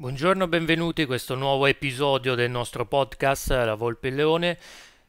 Buongiorno, benvenuti a questo nuovo episodio del nostro podcast La Volpe e il Leone.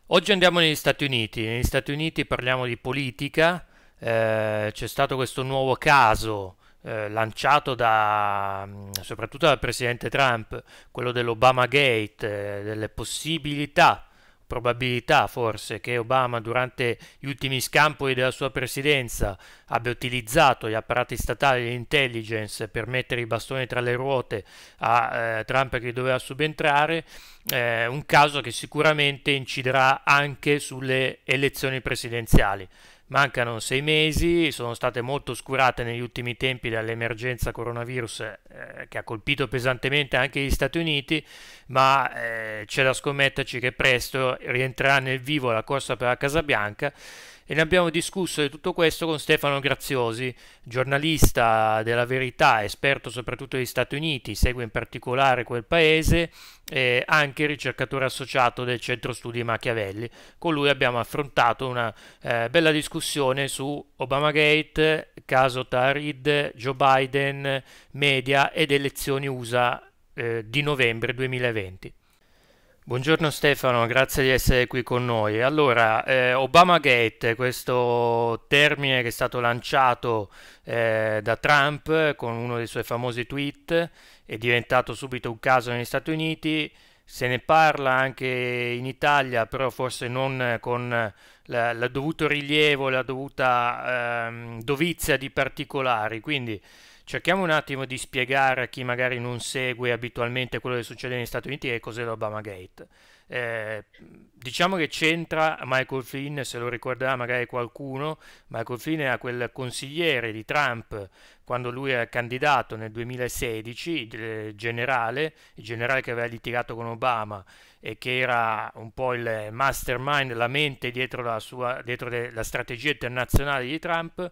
Oggi andiamo negli Stati Uniti. Negli Stati Uniti parliamo di politica. Eh, c'è stato questo nuovo caso eh, lanciato da, soprattutto dal presidente Trump, quello dell'Obama Gate, eh, delle possibilità probabilità forse che Obama durante gli ultimi scampoli della sua presidenza abbia utilizzato gli apparati statali e l'intelligence per mettere i bastoni tra le ruote a eh, Trump che doveva subentrare, eh, un caso che sicuramente inciderà anche sulle elezioni presidenziali. Mancano sei mesi, sono state molto oscurate negli ultimi tempi dall'emergenza coronavirus eh, che ha colpito pesantemente anche gli Stati Uniti, ma eh, c'è da scommetterci che presto rientrerà nel vivo la corsa per la Casa Bianca e ne abbiamo discusso di tutto questo con Stefano Graziosi, giornalista della verità, esperto soprattutto degli Stati Uniti, segue in particolare quel paese e anche ricercatore associato del Centro Studi Machiavelli. Con lui abbiamo affrontato una eh, bella discussione su Obamagate, caso Tarid, Joe Biden, media ed elezioni USA eh, di novembre 2020. Buongiorno Stefano, grazie di essere qui con noi. Allora, eh, Obamagate, questo termine che è stato lanciato eh, da Trump con uno dei suoi famosi tweet, è diventato subito un caso negli Stati Uniti, se ne parla anche in Italia, però forse non con il dovuto rilievo, la dovuta ehm, dovizia di particolari, quindi cerchiamo un attimo di spiegare a chi magari non segue abitualmente quello che succede negli Stati Uniti e cos'è l'Obamagate. Eh, diciamo che c'entra Michael Flynn, se lo ricorderà magari qualcuno, Michael Flynn era quel consigliere di Trump quando lui era candidato nel 2016, il generale, il generale che aveva litigato con Obama e che era un po' il mastermind, la mente dietro la, sua, dietro la strategia internazionale di Trump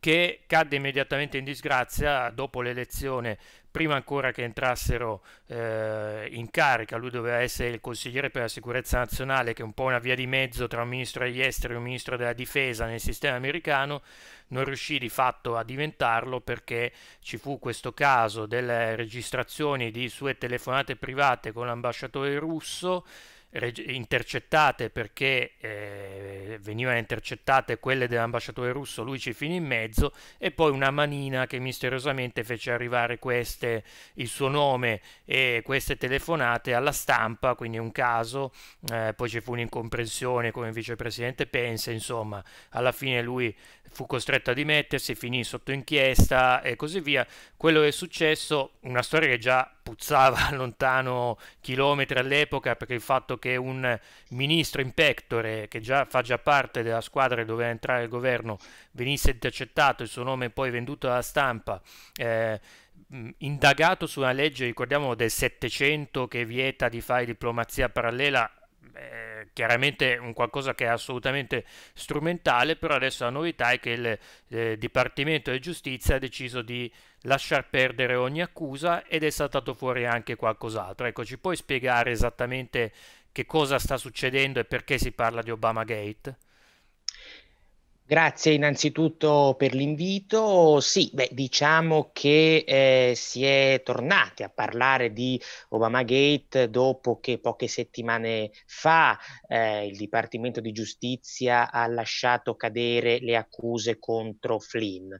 che cadde immediatamente in disgrazia dopo l'elezione, prima ancora che entrassero eh, in carica, lui doveva essere il consigliere per la sicurezza nazionale, che è un po' una via di mezzo tra un ministro degli esteri e un ministro della difesa nel sistema americano, non riuscì di fatto a diventarlo perché ci fu questo caso delle registrazioni di sue telefonate private con l'ambasciatore russo, intercettate perché eh, venivano intercettate quelle dell'ambasciatore russo, lui ci finì in mezzo e poi una manina che misteriosamente fece arrivare queste, il suo nome e queste telefonate alla stampa, quindi un caso, eh, poi ci fu un'incomprensione come il vicepresidente pensa, insomma alla fine lui fu costretto a dimettersi, finì sotto inchiesta e così via. Quello che è successo, una storia che già puzzava lontano chilometri all'epoca perché il fatto che un ministro in pectore, che già, fa già parte della squadra doveva entrare al governo, venisse intercettato, il suo nome poi venduto alla stampa, eh, indagato su una legge, ricordiamo, del 700 che vieta di fare diplomazia parallela, eh, chiaramente un qualcosa che è assolutamente strumentale, però adesso la novità è che il eh, Dipartimento di Giustizia ha deciso di lasciar perdere ogni accusa ed è saltato fuori anche qualcos'altro. Ecco, ci puoi spiegare esattamente che cosa sta succedendo e perché si parla di Obama Gate Grazie innanzitutto per l'invito. Sì, beh, diciamo che eh, si è tornati a parlare di Obamagate dopo che poche settimane fa eh, il Dipartimento di Giustizia ha lasciato cadere le accuse contro Flynn.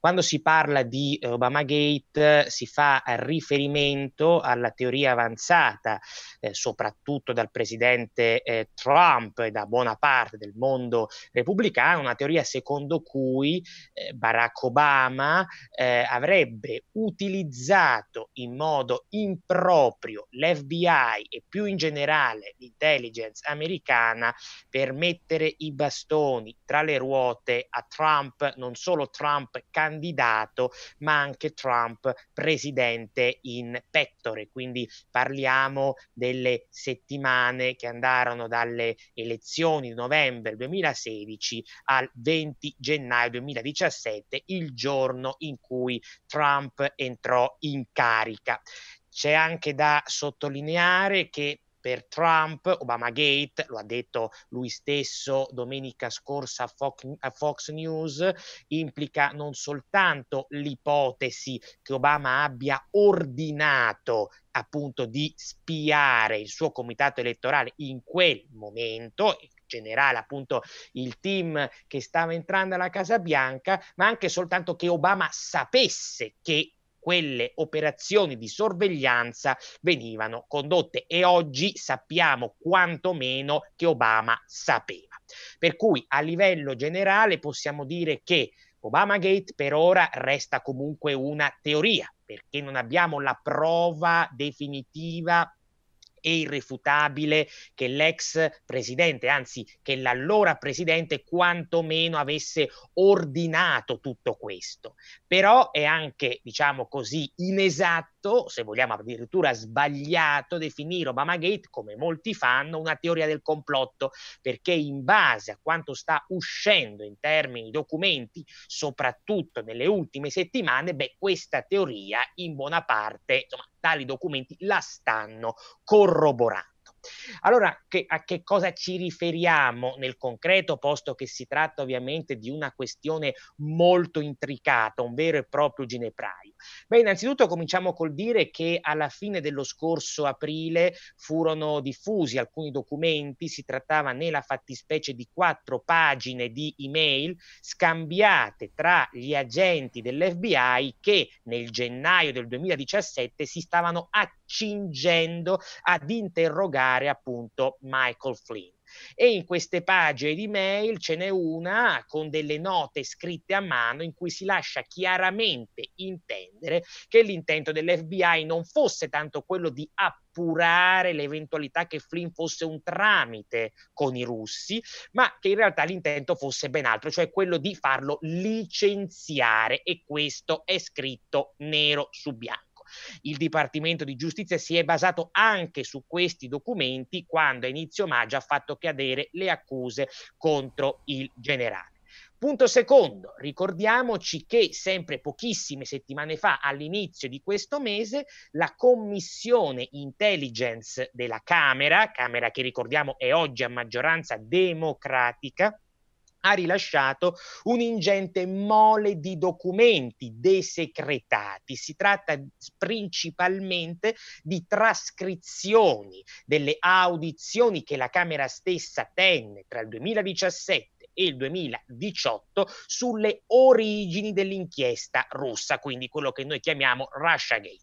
Quando si parla di Obamagate si fa riferimento alla teoria avanzata, eh, soprattutto dal presidente eh, Trump e da buona parte del mondo repubblicano, una teoria teoria secondo cui eh, Barack Obama eh, avrebbe utilizzato in modo improprio l'FBI e più in generale l'intelligence americana per mettere i bastoni tra le ruote a Trump, non solo Trump candidato, ma anche Trump presidente in pettore. Quindi parliamo delle settimane che andarono dalle elezioni di novembre 2016 al 20 gennaio 2017, il giorno in cui Trump entrò in carica. C'è anche da sottolineare che per Trump, Obamagate, lo ha detto lui stesso domenica scorsa a Fox, a Fox, News, implica non soltanto l'ipotesi che Obama abbia ordinato appunto di spiare il suo comitato elettorale in quel momento, generale, appunto il team che stava entrando alla Casa Bianca, ma anche soltanto che Obama sapesse che quelle operazioni di sorveglianza venivano condotte e oggi sappiamo quantomeno che Obama sapeva. Per cui a livello generale possiamo dire che Obama Gate per ora resta comunque una teoria, perché non abbiamo la prova definitiva è irrefutabile che l'ex presidente, anzi che l'allora presidente quantomeno avesse ordinato tutto questo. Però è anche, diciamo così, inesatto, se vogliamo addirittura sbagliato, definire Obama Gate, come molti fanno, una teoria del complotto, perché in base a quanto sta uscendo in termini di documenti, soprattutto nelle ultime settimane, beh, questa teoria in buona parte insomma, tali documenti la stanno corroborando. Allora, che, a che cosa ci riferiamo nel concreto, posto che si tratta ovviamente di una questione molto intricata, un vero e proprio ginepraio? Beh, innanzitutto cominciamo col dire che alla fine dello scorso aprile furono diffusi alcuni documenti, si trattava nella fattispecie di quattro pagine di email scambiate tra gli agenti dell'FBI che nel gennaio del 2017 si stavano attivando accingendo ad interrogare appunto Michael Flynn e in queste pagine di mail ce n'è una con delle note scritte a mano in cui si lascia chiaramente intendere che l'intento dell'FBI non fosse tanto quello di appurare l'eventualità che Flynn fosse un tramite con i russi, ma che in realtà l'intento fosse ben altro, cioè quello di farlo licenziare e questo è scritto nero su bianco il Dipartimento di Giustizia si è basato anche su questi documenti quando a inizio maggio ha fatto cadere le accuse contro il generale. Punto secondo, ricordiamoci che sempre pochissime settimane fa, all'inizio di questo mese, la Commissione Intelligence della Camera, Camera che ricordiamo è oggi a maggioranza democratica, ha rilasciato un'ingente mole di documenti desecretati. Si tratta principalmente di trascrizioni delle audizioni che la Camera stessa tenne tra il 2017 e il 2018 sulle origini dell'inchiesta russa, quindi quello che noi chiamiamo Russiagate.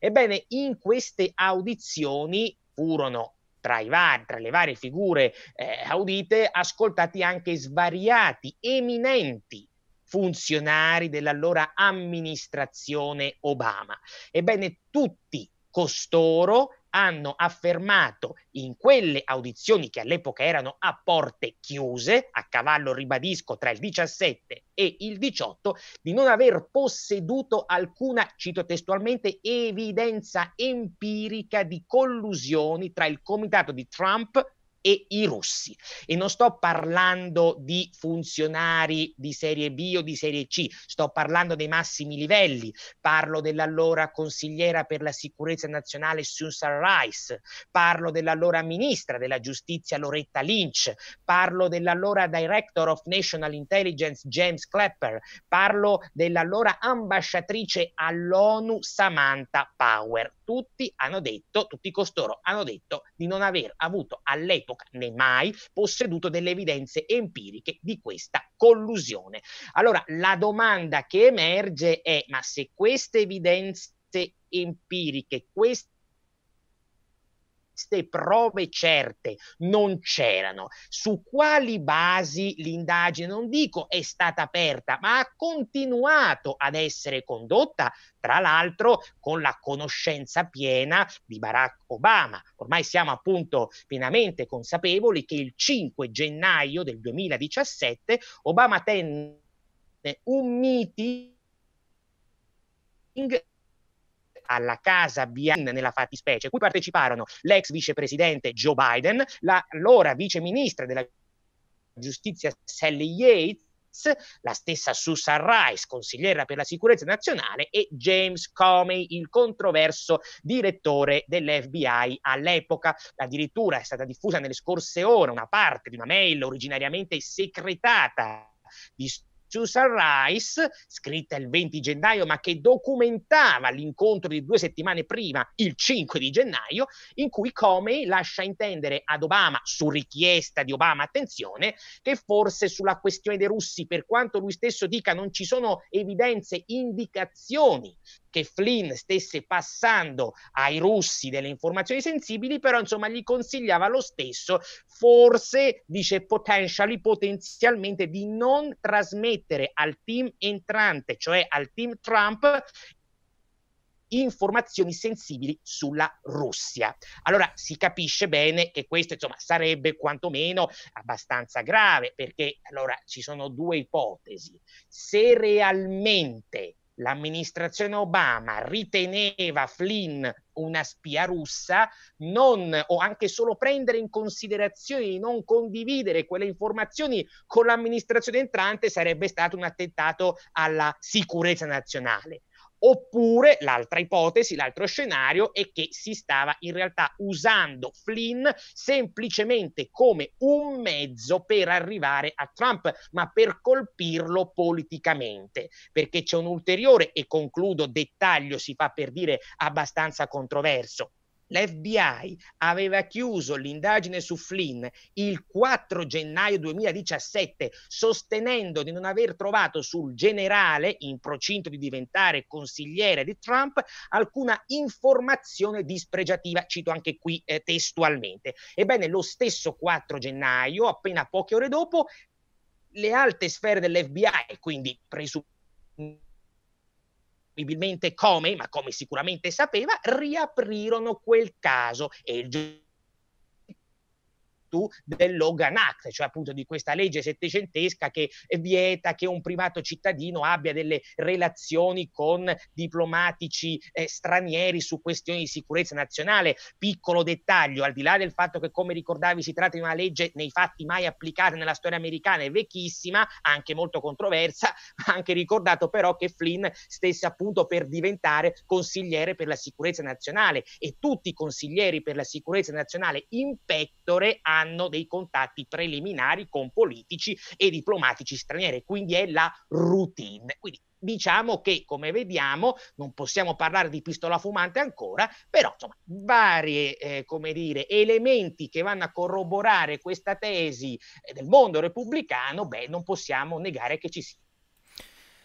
Ebbene, in queste audizioni furono tra, vari, tra le varie figure eh, audite, ascoltati anche svariati, eminenti funzionari dell'allora amministrazione Obama. Ebbene, tutti costoro hanno affermato in quelle audizioni che all'epoca erano a porte chiuse, a cavallo ribadisco tra il 17 e il 18, di non aver posseduto alcuna, cito testualmente, evidenza empirica di collusioni tra il comitato di Trump e i russi. E non sto parlando di funzionari di serie B o di serie C, sto parlando dei massimi livelli. Parlo dell'allora consigliera per la sicurezza nazionale Susan Rice, parlo dell'allora ministra della giustizia Loretta Lynch, parlo dell'allora Director of National Intelligence James Clapper, parlo dell'allora ambasciatrice all'ONU Samantha Power. Tutti hanno detto, tutti costoro hanno detto di non aver avuto all'epoca all'epoca, né mai, posseduto delle evidenze empiriche di questa collusione. Allora, la domanda che emerge è, ma se queste evidenze empiriche, queste queste prove certe non c'erano, su quali basi l'indagine, non dico è stata aperta, ma ha continuato ad essere condotta, tra l'altro con la conoscenza piena di Barack Obama. Ormai siamo appunto pienamente consapevoli che il 5 gennaio del 2017 Obama tenne un meeting alla Casa Bianca nella fattispecie, cui parteciparono l'ex vicepresidente Joe Biden, l'allora viceministra della giustizia Sally Yates, la stessa Susan Rice, consigliera per la sicurezza nazionale, e James Comey, il controverso direttore dell'FBI all'epoca. Addirittura è stata diffusa nelle scorse ore una parte di una mail originariamente secretata di to Sunrise, scritta il 20 gennaio ma che documentava l'incontro di due settimane prima, il 5 di gennaio, in cui Comey lascia intendere ad Obama, su richiesta di Obama, attenzione, che forse sulla questione dei russi, per quanto lui stesso dica non ci sono evidenze, indicazioni che Flynn stesse passando ai russi delle informazioni sensibili, però insomma gli consigliava lo stesso, forse dice potentially, potenzialmente di non trasmettere al team entrante, cioè al team Trump, informazioni sensibili sulla Russia. Allora si capisce bene che questo insomma sarebbe quantomeno abbastanza grave perché allora ci sono due ipotesi. Se realmente l'amministrazione Obama riteneva Flynn una spia russa, non, o anche solo prendere in considerazione di non condividere quelle informazioni con l'amministrazione entrante sarebbe stato un attentato alla sicurezza nazionale. Oppure l'altra ipotesi, l'altro scenario è che si stava in realtà usando Flynn semplicemente come un mezzo per arrivare a Trump, ma per colpirlo politicamente, perché c'è un ulteriore e concludo dettaglio, si fa per dire abbastanza controverso l'FBI aveva chiuso l'indagine su Flynn il 4 gennaio 2017, sostenendo di non aver trovato sul generale, in procinto di diventare consigliere di Trump, alcuna informazione dispregiativa, cito anche qui eh, testualmente. Ebbene, lo stesso 4 gennaio, appena poche ore dopo, le alte sfere dell'FBI, quindi presumibilmente probabilmente come, ma come sicuramente sapeva, riaprirono quel caso e il virtù del Logan Act, cioè appunto di questa legge settecentesca che vieta che un privato cittadino abbia delle relazioni con diplomatici eh, stranieri su questioni di sicurezza nazionale. Piccolo dettaglio, al di là del fatto che come ricordavi si tratta di una legge nei fatti mai applicata nella storia americana è vecchissima, anche molto controversa, ha anche ricordato però che Flynn stesse appunto per diventare consigliere per la sicurezza nazionale e tutti i consiglieri per la sicurezza nazionale in pectore hanno hanno dei contatti preliminari con politici e diplomatici stranieri, quindi è la routine. Quindi diciamo che, come vediamo, non possiamo parlare di pistola fumante ancora, però insomma, vari eh, come dire, elementi che vanno a corroborare questa tesi eh, del mondo repubblicano, beh, non possiamo negare che ci sia.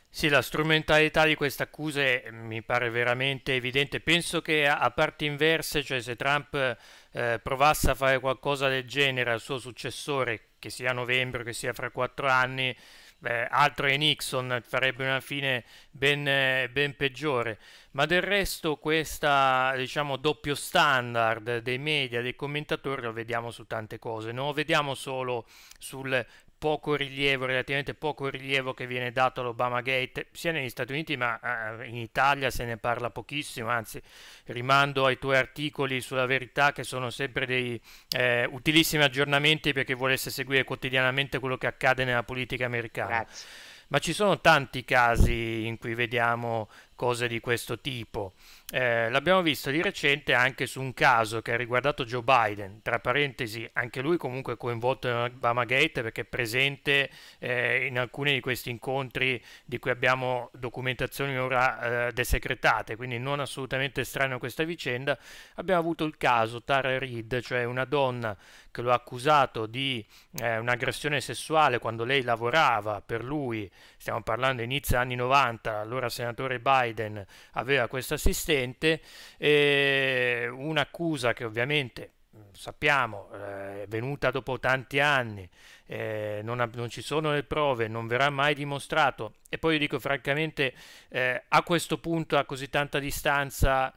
Sì, la strumentalità di queste accuse eh, mi pare veramente evidente. Penso che a parti inverse, cioè se Trump eh, provasse a fare qualcosa del genere al suo successore, che sia a novembre, che sia fra quattro anni, beh, altro è Nixon, farebbe una fine ben, ben, peggiore. Ma del resto questo diciamo, doppio standard dei media, dei commentatori, lo vediamo su tante cose. Non lo vediamo solo sul poco rilievo, relativamente poco rilievo che viene dato all'Obama Gate sia negli Stati Uniti ma eh, in Italia se ne parla pochissimo, anzi rimando ai tuoi articoli sulla verità che sono sempre dei eh, utilissimi aggiornamenti per chi volesse seguire quotidianamente quello che accade nella politica americana. Grazie ma ci sono tanti casi in cui vediamo cose di questo tipo. Eh, l'abbiamo visto di recente anche su un caso che ha riguardato Joe Biden, tra parentesi anche lui comunque coinvolto in Obama Gate perché è presente eh, in alcuni di questi incontri di cui abbiamo documentazioni ora eh, desecretate, quindi non assolutamente strano questa vicenda. Abbiamo avuto il caso Tara Reid, cioè una donna che lo ha accusato di eh, un'aggressione sessuale quando lei lavorava per lui, stiamo parlando inizio anni 90, allora senatore Biden Biden aveva questo assistente, eh, un'accusa che ovviamente mm, sappiamo, eh, è venuta dopo tanti anni, eh, non, ha, non, ci sono le prove, non verrà mai dimostrato. E poi io dico francamente, eh, a questo punto, a così tanta distanza,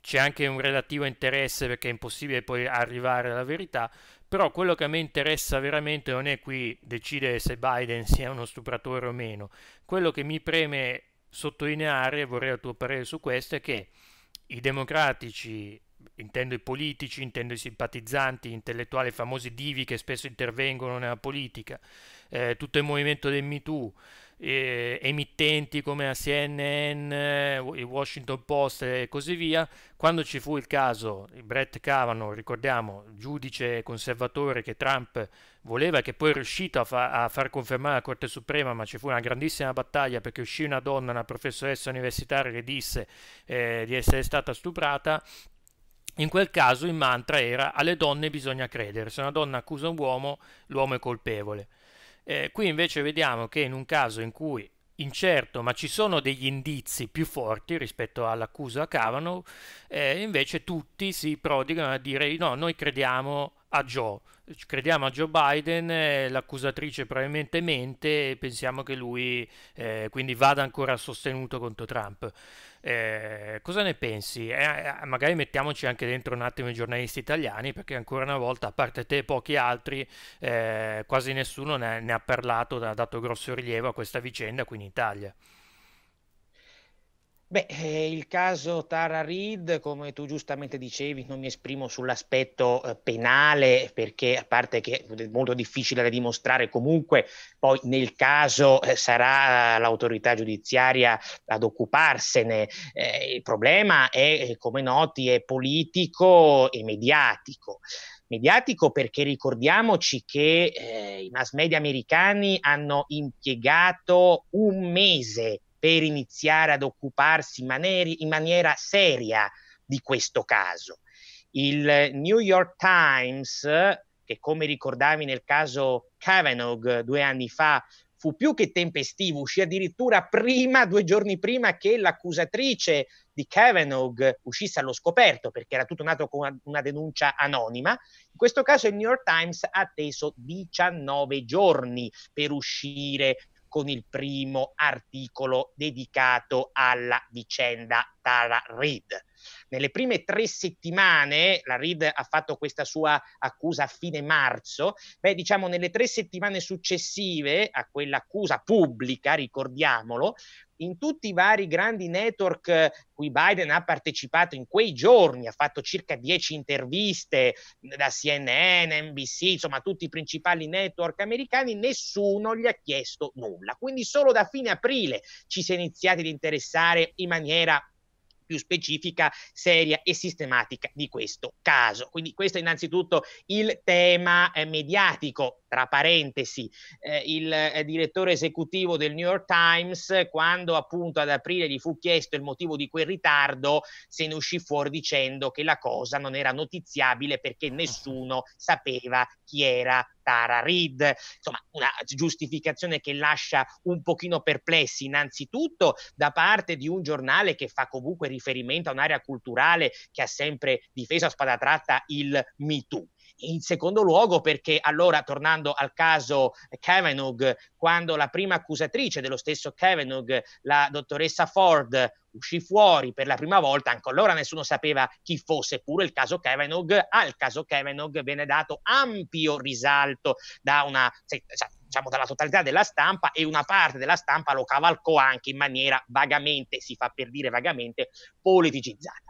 c'è anche un relativo interesse perché è impossibile poi arrivare alla verità. Però quello che a me interessa veramente non è qui decidere se Biden sia uno stupratore o meno. Quello che mi preme sottolineare, vorrei il tuo parere su questo, è che i democratici, intendo i politici, intendo i simpatizzanti, gli intellettuali, i famosi divi che spesso intervengono nella politica, eh, tutto il movimento del MeToo, eh, emittenti come la CNN, eh, il Washington Post e così via. Quando ci fu il caso di Brett Kavanaugh, ricordiamo, giudice conservatore che Trump voleva, che poi è riuscito a, fa a far confermare la Corte Suprema, ma ci fu una grandissima battaglia perché uscì una donna, una professoressa universitaria che disse eh, di essere stata stuprata. In quel caso il mantra era alle donne bisogna credere, se una donna accusa un uomo, l'uomo è colpevole. Eh, qui invece vediamo che in un caso in cui incerto, ma ci sono degli indizi più forti rispetto all'accusa a Cavano, eh, invece tutti si prodigano a dire no, noi crediamo a Joe crediamo a Joe Biden, eh, l'accusatrice probabilmente mente e pensiamo che lui eh, quindi vada ancora sostenuto contro Trump. Eh, cosa ne pensi? Eh, eh, magari mettiamoci anche dentro un attimo i giornalisti italiani perché ancora una volta, a parte te e pochi altri, eh, quasi nessuno ne, ne ha parlato, ha dato grosso rilievo a questa vicenda qui in Italia. Beh, eh, il caso Tara Reid, come tu giustamente dicevi, non mi esprimo sull'aspetto eh, penale perché a parte che è molto difficile da dimostrare, comunque poi nel caso eh, sarà l'autorità giudiziaria ad occuparsene. Eh, il problema è, come noti, è politico e mediatico mediatico perché ricordiamoci che eh, i mass media americani hanno impiegato un mese per iniziare ad occuparsi in, manieri, in maniera seria di questo caso. Il New York Times, che come ricordavi nel caso Kavanaugh due anni fa, fu più che tempestivo, uscì addirittura prima, due giorni prima che l'accusatrice di Kavanaugh uscisse allo scoperto, perché era tutto nato con una denuncia anonima. In questo caso il New York Times ha atteso 19 giorni per uscire con il primo articolo dedicato alla vicenda Tara Reid. Nelle prime tre settimane, la Reed ha fatto questa sua accusa a fine marzo, beh diciamo nelle tre settimane successive a quell'accusa pubblica, ricordiamolo, in tutti i vari grandi network eh, cui Biden ha partecipato in quei giorni, ha fatto circa 10 interviste da CNN, NBC, insomma tutti i principali network americani, nessuno gli ha chiesto nulla. Quindi solo da fine aprile ci si è iniziati ad interessare in maniera più specifica, seria e sistematica di questo caso. Quindi questo è innanzitutto il tema eh, mediatico. Tra parentesi, eh, il eh, direttore esecutivo del New York Times, quando appunto ad aprile gli fu chiesto il motivo di quel ritardo, se ne uscì fuori dicendo che la cosa non era notiziabile perché ah. nessuno sapeva chi era Tara Reid, insomma una giustificazione che lascia un pochino perplessi innanzitutto da parte di un giornale che fa comunque riferimento a un'area culturale che ha sempre difeso a spada tratta il MeToo. In secondo luogo perché allora, tornando al caso Kavanaugh, quando la prima accusatrice dello stesso Kavanaugh, la dottoressa Ford, uscì fuori per la prima volta, anche allora nessuno sapeva chi fosse, pure il caso Kavanaugh, al caso Kavanaugh viene dato ampio risalto da una, diciamo dalla totalità della stampa e una parte della stampa lo cavalcò anche in maniera vagamente, si fa per dire vagamente, politicizzata.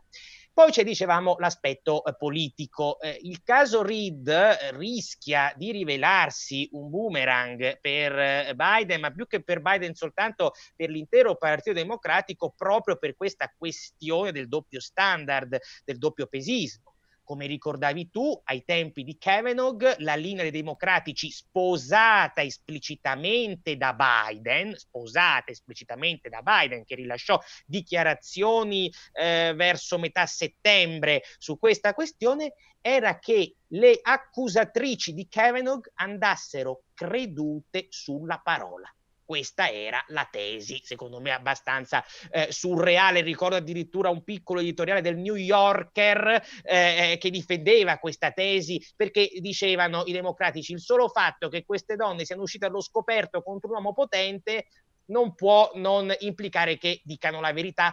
Poi c'è, dicevamo, l'aspetto eh, politico. Eh, il caso Reid eh, rischia di rivelarsi un boomerang per eh, Biden, ma più che per Biden soltanto per l'intero Partito Democratico, proprio per questa questione del doppio standard, del doppio pesismo come ricordavi tu, ai tempi di Kavanaugh, la linea dei democratici sposata esplicitamente da Biden, sposata esplicitamente da Biden, che rilasciò dichiarazioni eh, verso metà settembre su questa questione, era che le accusatrici di Kavanaugh andassero credute sulla parola. Questa era la tesi, secondo me abbastanza eh, surreale. Ricordo addirittura un piccolo editoriale del New Yorker eh, eh, che difendeva questa tesi perché dicevano i democratici il solo fatto che queste donne siano uscite allo scoperto contro un uomo potente non può non implicare che dicano la verità.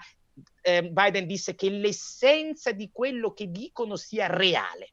Eh, Biden disse che l'essenza di quello che dicono sia reale.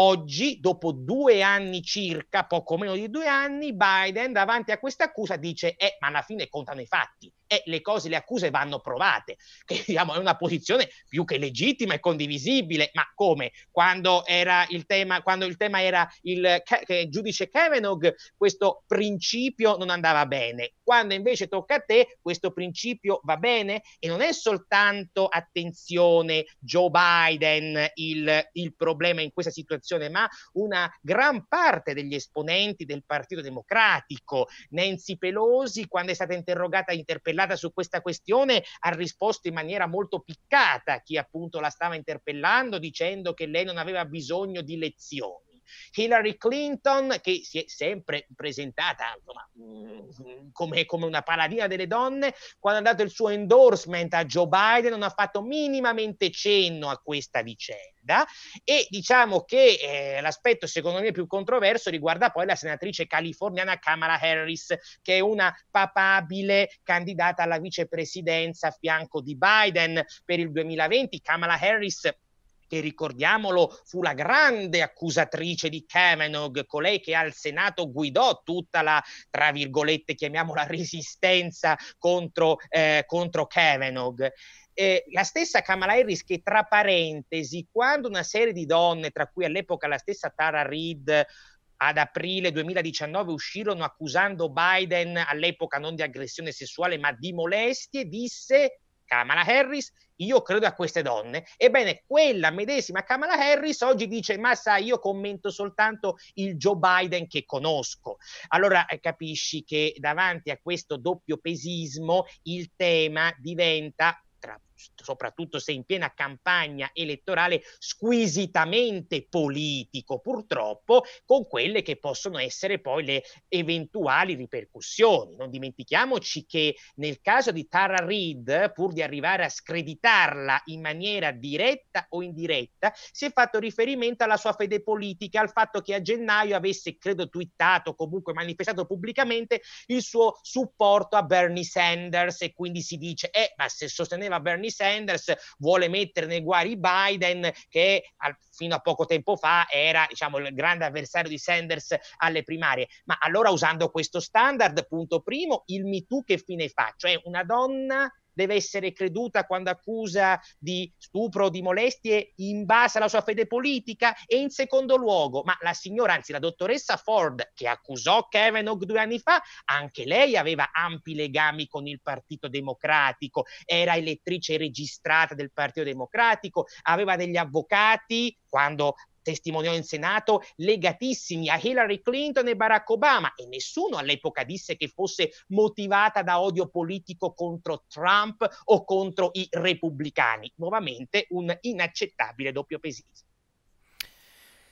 Oggi, dopo due anni circa, poco meno di due anni, Biden davanti a questa accusa dice, eh, ma alla fine contano i fatti e le cose, le accuse vanno provate, che diciamo, è una posizione più che legittima e condivisibile, ma come? Quando era il tema, quando il tema era il eh, giudice Kavanaugh, questo principio non andava bene, quando invece tocca a te, questo principio va bene e non è soltanto, attenzione, Joe Biden il, il problema in questa situazione, ma una gran parte degli esponenti del Partito Democratico, Nancy Pelosi, quando è stata interrogata, interpellata, interpellata su questa questione ha risposto in maniera molto piccata a chi appunto la stava interpellando dicendo che lei non aveva bisogno di lezioni. Hillary Clinton, che si è sempre presentata insomma, mm, come, come, una paladina delle donne, quando ha dato il suo endorsement a Joe Biden non ha fatto minimamente cenno a questa vicenda e diciamo che eh, l'aspetto secondo me più controverso riguarda poi la senatrice californiana Kamala Harris, che è una papabile candidata alla vicepresidenza a fianco di Biden per il 2020. Kamala Harris che ricordiamolo fu la grande accusatrice di Kavanaugh, colei che al Senato guidò tutta la, tra virgolette, chiamiamola resistenza contro, eh, contro Kavanaugh. Eh, la stessa Kamala Harris che tra parentesi quando una serie di donne tra cui all'epoca la stessa Tara Reid ad aprile 2019 uscirono accusando Biden all'epoca non di aggressione sessuale ma di molestie disse Kamala Harris, io credo a queste donne. Ebbene, quella medesima Kamala Harris oggi dice, ma sai, io commento soltanto il Joe Biden che conosco. Allora eh, capisci che davanti a questo doppio pesismo il tema diventa tra soprattutto se in piena campagna elettorale squisitamente politico, purtroppo, con quelle che possono essere poi le eventuali ripercussioni. Non dimentichiamoci che nel caso di Tara Reid, pur di arrivare a screditarla in maniera diretta o indiretta, si è fatto riferimento alla sua fede politica, al fatto che a gennaio avesse, credo, twittato, comunque manifestato pubblicamente il suo supporto a Bernie Sanders e quindi si dice, eh, ma se sosteneva Bernie Bernie Sanders, vuole mettere nei guai Biden che al, fino a poco tempo fa era diciamo, il grande avversario di Sanders alle primarie. Ma allora usando questo standard, punto primo, il MeToo che fine fa? Cioè una donna deve essere creduta quando accusa di stupro o di molestie in base alla sua fede politica? E in secondo luogo, ma la signora, anzi la dottoressa Ford, che accusò Kevin Ogg due anni fa, anche lei aveva ampi legami con il Partito Democratico, era elettrice registrata del Partito Democratico, aveva degli avvocati quando testimoniò in Senato legatissimi a Hillary Clinton e Barack Obama e nessuno all'epoca disse che fosse motivata da odio politico contro Trump o contro i repubblicani. Nuovamente un inaccettabile doppio pesismo.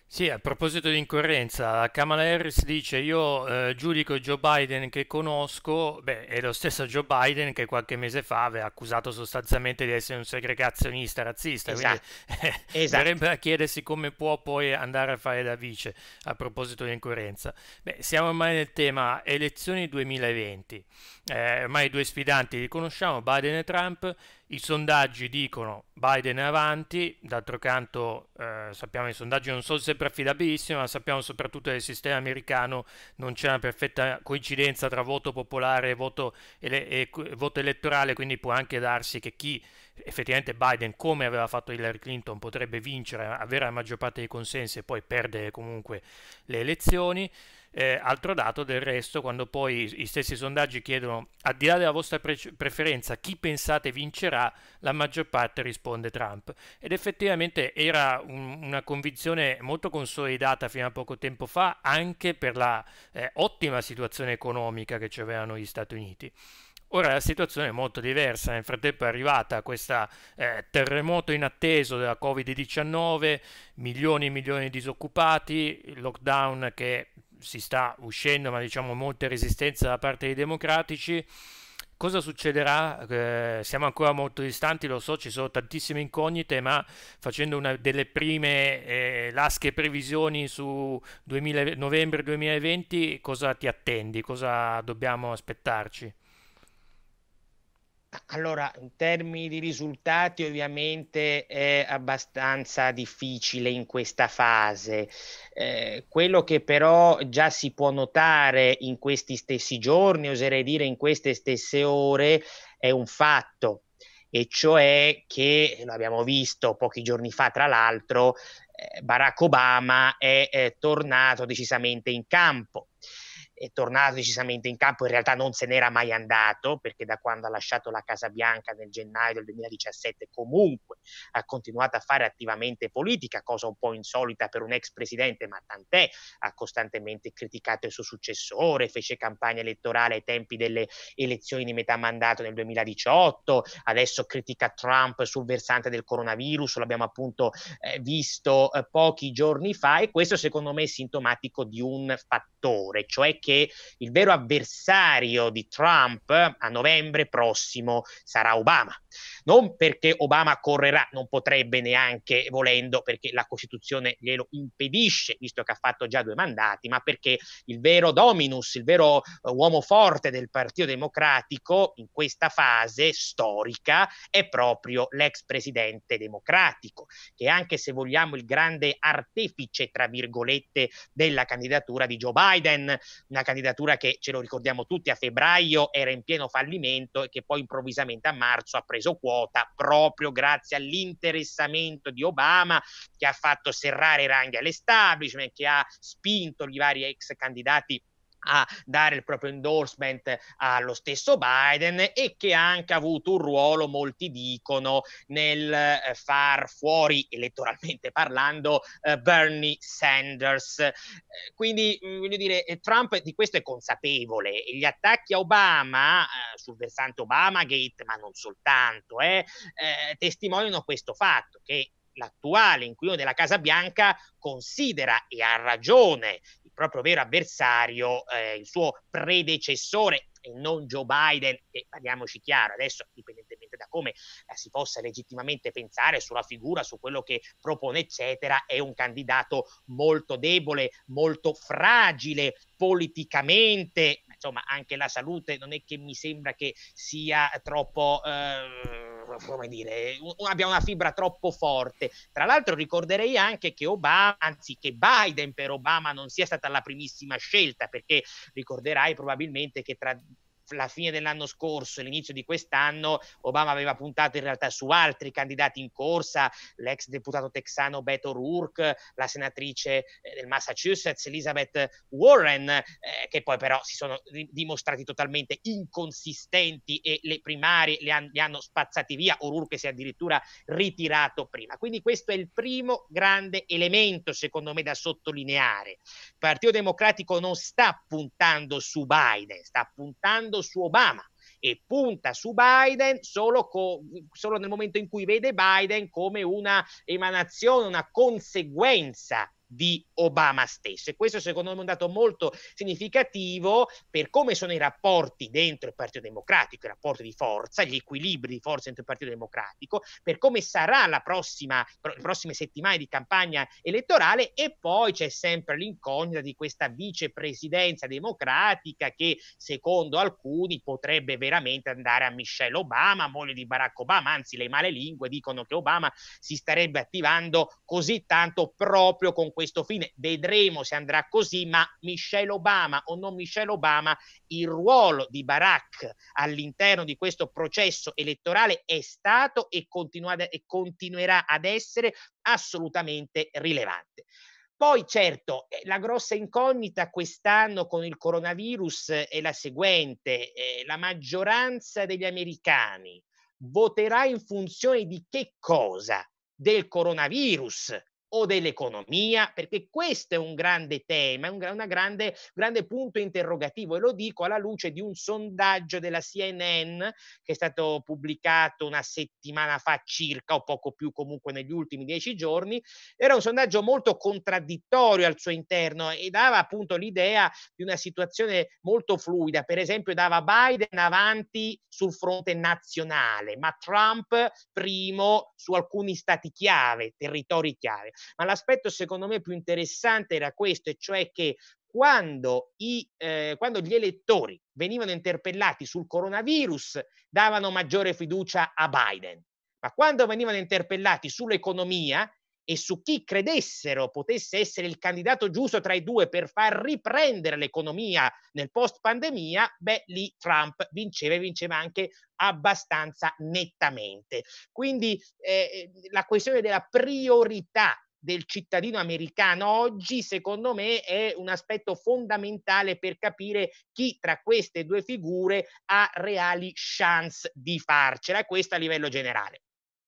Sì, a proposito di incoerenza, Kamala Harris dice io eh, giudico Joe Biden che conosco, beh, è lo stesso Joe Biden che qualche mese fa aveva accusato sostanzialmente di essere un segregazionista razzista, esatto. quindi eh, esatto. verrebbe chiedersi come può poi andare a fare da vice a proposito di incoerenza. Beh, siamo ormai nel tema elezioni 2020, eh, ormai i due sfidanti li conosciamo, Biden e Trump, i sondaggi dicono Biden è avanti, d'altro canto eh, sappiamo i sondaggi non sono sempre affidabilissimi, ma sappiamo soprattutto che nel sistema americano non c'è una perfetta coincidenza tra voto popolare e voto, ele e voto elettorale, quindi può anche darsi che chi effettivamente Biden, come aveva fatto Hillary Clinton, potrebbe vincere, avere la maggior parte dei consensi e poi perdere comunque le elezioni. Eh, altro dato del resto, quando poi gli stessi sondaggi chiedono, al di là della vostra pre- preferenza, chi pensate vincerà, la maggior parte risponde Trump. Ed effettivamente era un, una convinzione molto consolidata fino a poco tempo fa, anche per la eh, ottima situazione economica che ci avevano gli Stati Uniti. Ora la situazione è molto diversa, nel frattempo è arrivata questo eh, terremoto inatteso della Covid-19, milioni e milioni di disoccupati, lockdown che si sta uscendo, ma diciamo molte resistenze da parte dei democratici. Cosa succederà? Eh, siamo ancora molto distanti, lo so, ci sono tantissime incognite, ma facendo una delle prime eh, lasche previsioni su 2000, novembre 2020, cosa ti attendi? Cosa dobbiamo aspettarci? Allora, in termini di risultati ovviamente è abbastanza difficile in questa fase. Eh, quello che però già si può notare in questi stessi giorni, oserei dire in queste stesse ore, è un fatto, e cioè che, lo abbiamo visto pochi giorni fa tra l'altro, eh, Barack Obama è, è eh, tornato decisamente in campo è tornato decisamente in campo, in realtà non se n'era mai andato perché da quando ha lasciato la Casa Bianca nel gennaio del 2017 comunque ha continuato a fare attivamente politica, cosa un po' insolita per un ex presidente, ma tant'è, ha costantemente criticato il suo successore, fece campagna elettorale ai tempi delle elezioni di metà mandato nel 2018, adesso critica Trump sul versante del coronavirus, l'abbiamo appunto eh, visto eh, pochi giorni fa e questo secondo me è sintomatico di un fattore, cioè che perché il vero avversario di Trump a novembre prossimo sarà Obama non perché Obama correrà, non potrebbe neanche volendo perché la Costituzione glielo impedisce, visto che ha fatto già due mandati, ma perché il vero dominus, il vero uh, uomo forte del Partito Democratico in questa fase storica è proprio l'ex presidente democratico, che anche se vogliamo il grande artefice, tra virgolette, della candidatura di Joe Biden, una candidatura che ce lo ricordiamo tutti a febbraio era in pieno fallimento e che poi improvvisamente a marzo ha preso cuore quota proprio grazie all'interessamento di Obama che ha fatto serrare i ranghi all'establishment, che ha spinto i vari ex candidati a dare il proprio endorsement allo stesso Biden e che ha anche avuto un ruolo, molti dicono, nel eh, far fuori, elettoralmente parlando, eh, Bernie Sanders. Eh, quindi, mm, voglio dire, Trump di questo è consapevole. Gli attacchi a Obama, sul versante Obamagate, ma non soltanto, eh, testimoniano questo fatto, che l'attuale inquilino della Casa Bianca considera e ha ragione proprio vero avversario, eh, il suo predecessore, e non Joe Biden, che parliamoci chiaro, adesso dipendentemente da come eh, si possa legittimamente pensare sulla figura, su quello che propone, eccetera, è un candidato molto debole, molto fragile politicamente, insomma anche la salute non è che mi sembra che sia troppo... Eh, come dire, abbiamo una fibra troppo forte. Tra l'altro ricorderei anche che Obama, anzi che Biden per Obama non sia stata la primissima scelta, perché ricorderai probabilmente che tra la fine dell'anno scorso e l'inizio di quest'anno Obama aveva puntato in realtà su altri candidati in corsa, l'ex deputato texano Beto Rourke, la senatrice eh, del Massachusetts Elizabeth Warren, eh, che poi però si sono dimostrati totalmente inconsistenti e le primarie le, han, le hanno spazzati via, Rourke si è addirittura ritirato prima. Quindi questo è il primo grande elemento secondo me da sottolineare. Il Partito Democratico non sta puntando su Biden, sta puntando puntando su Obama e punta su Biden solo, co- solo nel momento in cui vede Biden come una emanazione, una conseguenza di Obama stesso. E questo secondo me è un dato molto significativo per come sono i rapporti dentro il Partito Democratico, i rapporti di forza, gli equilibri di forza dentro il Partito Democratico, per come sarà la prossima, le prossime settimane di campagna elettorale e poi c'è sempre l'incognita di questa vicepresidenza democratica che secondo alcuni potrebbe veramente andare a Michelle Obama, moglie di Barack Obama, anzi le male lingue dicono che Obama si starebbe attivando così tanto proprio con questo fine. Vedremo se andrà così, ma Michelle Obama o non Michelle Obama, il ruolo di Barack all'interno di questo processo elettorale è stato e, continua, e continuerà ad essere assolutamente rilevante. Poi certo, eh, la grossa incognita quest'anno con il coronavirus è la seguente, eh, la maggioranza degli americani voterà in funzione di che cosa? Del coronavirus, o dell'economia? Perché questo è un grande tema, un grande, grande, punto interrogativo e lo dico alla luce di un sondaggio della CNN che è stato pubblicato una settimana fa circa o poco più comunque negli ultimi dieci giorni. Era un sondaggio molto contraddittorio al suo interno e dava appunto l'idea di una situazione molto fluida. Per esempio dava Biden avanti sul fronte nazionale, ma Trump primo su alcuni stati chiave, territori chiave ma l'aspetto secondo me più interessante era questo, e cioè che quando, i, eh, quando, gli elettori venivano interpellati sul coronavirus davano maggiore fiducia a Biden, ma quando venivano interpellati sull'economia e su chi credessero potesse essere il candidato giusto tra i due per far riprendere l'economia nel post pandemia, beh lì Trump vinceva e vinceva anche abbastanza nettamente. Quindi eh, la questione della priorità del cittadino americano oggi, secondo me, è un aspetto fondamentale per capire chi tra queste due figure ha reali chance di farcela, questo a livello generale.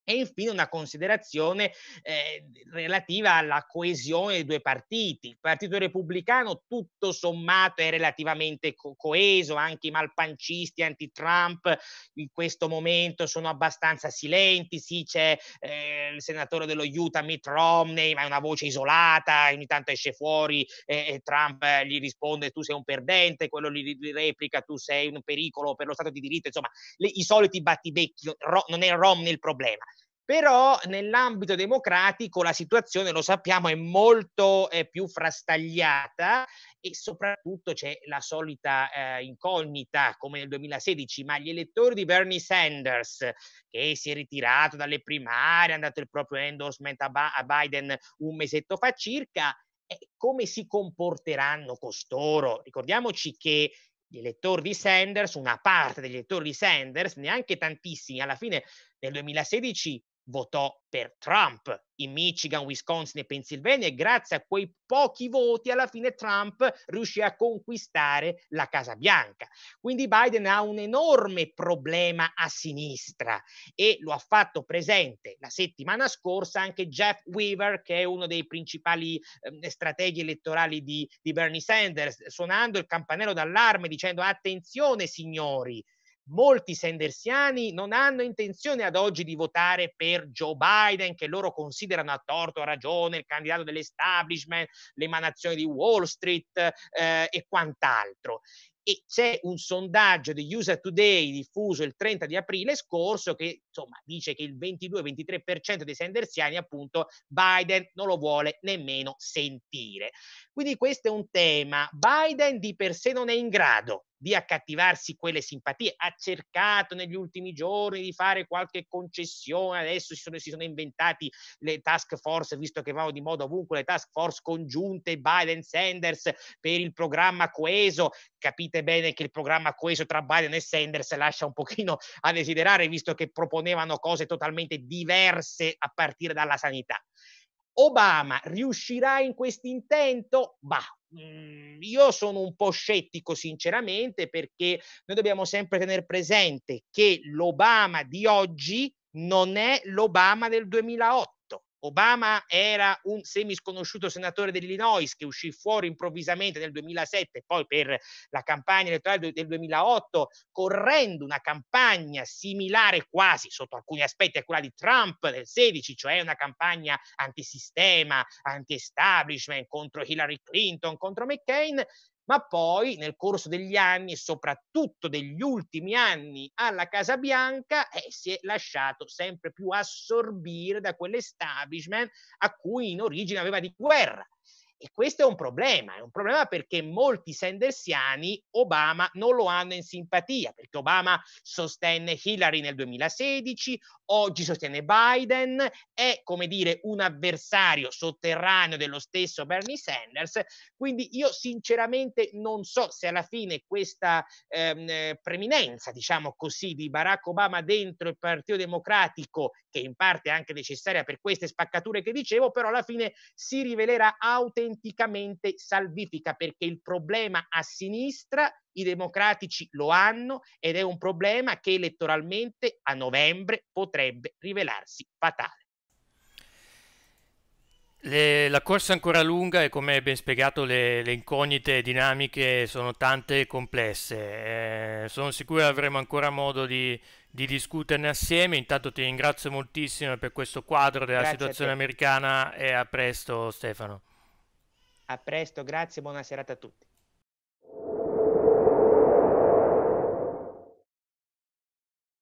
E infine una considerazione eh, relativa alla coesione dei due partiti. Il Partito Repubblicano tutto sommato è relativamente co- coeso, anche i malpancisti anti-Trump in questo momento sono abbastanza silenti, sì c'è eh, il senatore dello Utah Mitt Romney, ma è una voce isolata, ogni tanto esce fuori eh, e Trump gli risponde tu sei un perdente, quello gli, gli replica tu sei un pericolo per lo Stato di diritto, insomma le, i soliti battibecchi, ro- non è Romney il problema però nell'ambito democratico la situazione, lo sappiamo, è molto eh, più frastagliata e soprattutto c'è la solita eh, incognita come nel 2016, ma gli elettori di Bernie Sanders, che si è ritirato dalle primarie, ha dato il proprio endorsement a, ba- a Biden un mesetto fa circa, eh, come si comporteranno costoro? Ricordiamoci che gli elettori di Sanders, una parte degli elettori di Sanders, neanche tantissimi, alla fine nel 2016 votò per Trump in Michigan, Wisconsin e Pennsylvania e grazie a quei pochi voti alla fine Trump riuscì a conquistare la Casa Bianca. Quindi Biden ha un enorme problema a sinistra e lo ha fatto presente la settimana scorsa anche Jeff Weaver che è uno dei principali eh, strateghi elettorali di, di Bernie Sanders suonando il campanello d'allarme dicendo attenzione signori molti sandersiani non hanno intenzione ad oggi di votare per Joe Biden, che loro considerano a torto a ragione il candidato dell'establishment, l'emanazione di Wall Street eh, e quant'altro. E c'è un sondaggio di USA Today diffuso il 30 di aprile scorso che insomma, dice che il 22-23% dei sandersiani appunto Biden non lo vuole nemmeno sentire. Quindi questo è un tema. Biden di per sé non è in grado di accattivarsi quelle simpatie. Ha cercato negli ultimi giorni di fare qualche concessione, adesso si sono, si sono inventati le task force, visto che vanno di modo ovunque, le task force congiunte Biden-Sanders per il programma coeso. Capite bene che il programma coeso tra Biden e Sanders lascia un pochino a desiderare, visto che proponevano cose totalmente diverse a partire dalla sanità. Obama riuscirà in questo intento? Bah, mm, io sono un po' scettico sinceramente perché noi dobbiamo sempre tenere presente che l'Obama di oggi non è l'Obama del 2008 Obama era un semisconosciuto senatore dell'Illinois che uscì fuori improvvisamente nel 2007, poi per la campagna elettorale del 2008, correndo una campagna similare quasi sotto alcuni aspetti a quella di Trump del 16, cioè una campagna antisistema, anti-establishment contro Hillary Clinton, contro McCain, ma poi nel corso degli anni, e soprattutto degli ultimi anni alla Casa Bianca, eh, si è lasciato sempre più assorbire da quell'establishment a cui in origine aveva di guerra. E questo è un problema, è un problema perché molti sandersiani Obama non lo hanno in simpatia, perché Obama sostenne Hillary nel 2016, oggi sostiene Biden, è come dire un avversario sotterraneo dello stesso Bernie Sanders, quindi io sinceramente non so se alla fine questa ehm, preminenza, diciamo così, di Barack Obama dentro il Partito Democratico che in parte è anche necessaria per queste spaccature che dicevo, però alla fine si rivelerà autenticamente salvifica perché il problema a sinistra i democratici lo hanno ed è un problema che elettoralmente a novembre potrebbe rivelarsi fatale. Le, la corsa è ancora lunga e come ben spiegato le, le incognite dinamiche sono tante e complesse. Eh, sono sicuro che avremo ancora modo di, di, discuterne assieme. Intanto ti ringrazio moltissimo per questo quadro della grazie situazione americana e a presto Stefano. A presto, grazie, e buona serata a tutti.